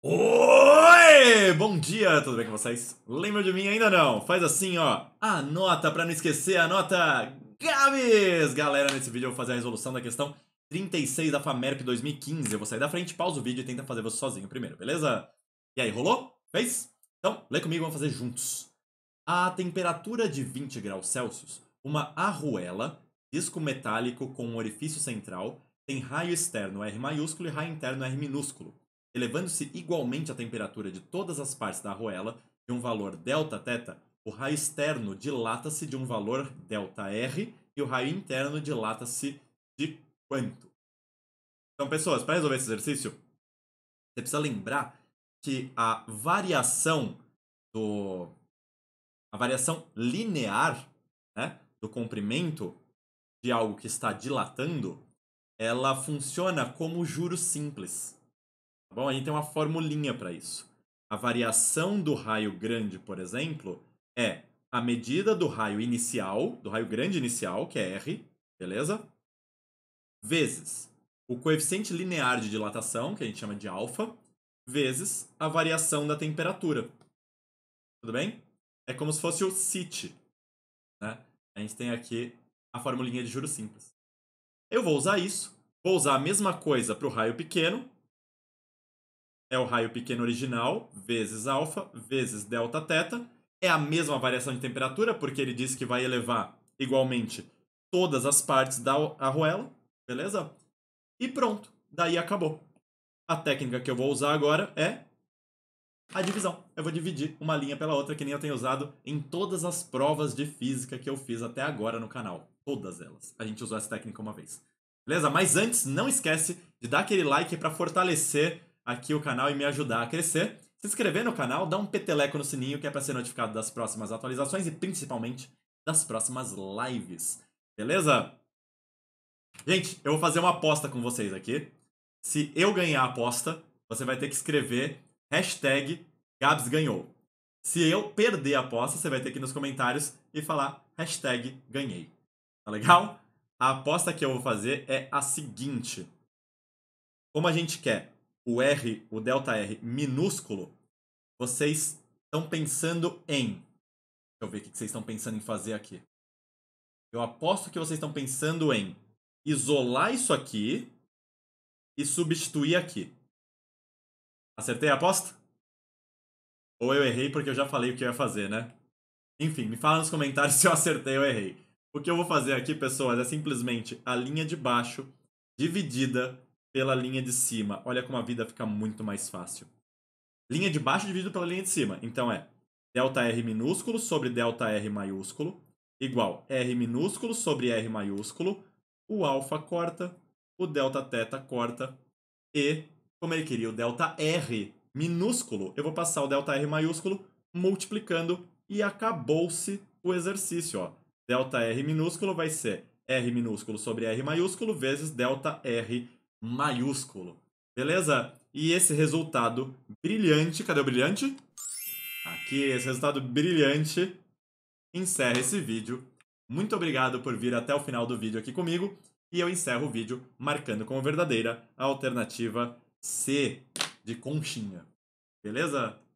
Oi! Bom dia, tudo bem com vocês? Lembra de mim ainda não? Faz assim, ó. Anota para não esquecer, anota Gabs! Galera, nesse vídeo eu vou fazer a resolução da questão 36 da FAMERP 2015. Eu vou sair da frente, pausa o vídeo e tenta fazer você sozinho primeiro, beleza? E aí, rolou? Fez? Então, lê comigo, vamos fazer juntos. A temperatura de 20 graus Celsius, uma arruela, disco metálico com um orifício central, tem raio externo R maiúsculo e raio interno R minúsculo elevando-se igualmente a temperatura de todas as partes da arruela de um valor delta teta, o raio externo dilata-se de um valor delta-r e o raio interno dilata-se de quanto? Então, pessoas, para resolver esse exercício, você precisa lembrar que a variação do a variação linear né, do comprimento de algo que está dilatando, ela funciona como juro simples bom? A gente tem uma formulinha para isso. A variação do raio grande, por exemplo, é a medida do raio inicial, do raio grande inicial, que é R, beleza? Vezes o coeficiente linear de dilatação, que a gente chama de alfa, vezes a variação da temperatura. Tudo bem? É como se fosse o CIT. Né? A gente tem aqui a formulinha de juros simples. Eu vou usar isso, vou usar a mesma coisa para o raio pequeno, é o raio pequeno original vezes alfa vezes delta teta É a mesma variação de temperatura, porque ele diz que vai elevar igualmente todas as partes da arruela, beleza? E pronto, daí acabou. A técnica que eu vou usar agora é a divisão. Eu vou dividir uma linha pela outra, que nem eu tenho usado em todas as provas de física que eu fiz até agora no canal. Todas elas. A gente usou essa técnica uma vez. Beleza? Mas antes, não esquece de dar aquele like para fortalecer aqui o canal e me ajudar a crescer. Se inscrever no canal, dá um peteleco no sininho que é para ser notificado das próximas atualizações e principalmente das próximas lives. Beleza? Gente, eu vou fazer uma aposta com vocês aqui. Se eu ganhar a aposta, você vai ter que escrever hashtag Gabs ganhou. Se eu perder a aposta, você vai ter que ir nos comentários e falar hashtag ganhei. Tá legal? A aposta que eu vou fazer é a seguinte. Como a gente quer o R, o delta R minúsculo, vocês estão pensando em. Deixa eu ver o que vocês estão pensando em fazer aqui. Eu aposto que vocês estão pensando em isolar isso aqui e substituir aqui. Acertei a aposta? Ou eu errei porque eu já falei o que eu ia fazer, né? Enfim, me fala nos comentários se eu acertei ou errei. O que eu vou fazer aqui, pessoas, é simplesmente a linha de baixo dividida pela linha de cima. Olha como a vida fica muito mais fácil. Linha de baixo dividido pela linha de cima. Então é ΔR minúsculo sobre ΔR maiúsculo igual R minúsculo sobre R maiúsculo, o alfa corta, o delta teta corta e, como ele queria o delta R minúsculo, eu vou passar o delta R maiúsculo multiplicando e acabou-se o exercício. Ó. Delta R minúsculo vai ser R minúsculo sobre R maiúsculo vezes delta R maiúsculo. Beleza? E esse resultado brilhante, cadê o brilhante? Aqui, esse resultado brilhante encerra esse vídeo. Muito obrigado por vir até o final do vídeo aqui comigo e eu encerro o vídeo marcando como verdadeira a alternativa C de conchinha. Beleza?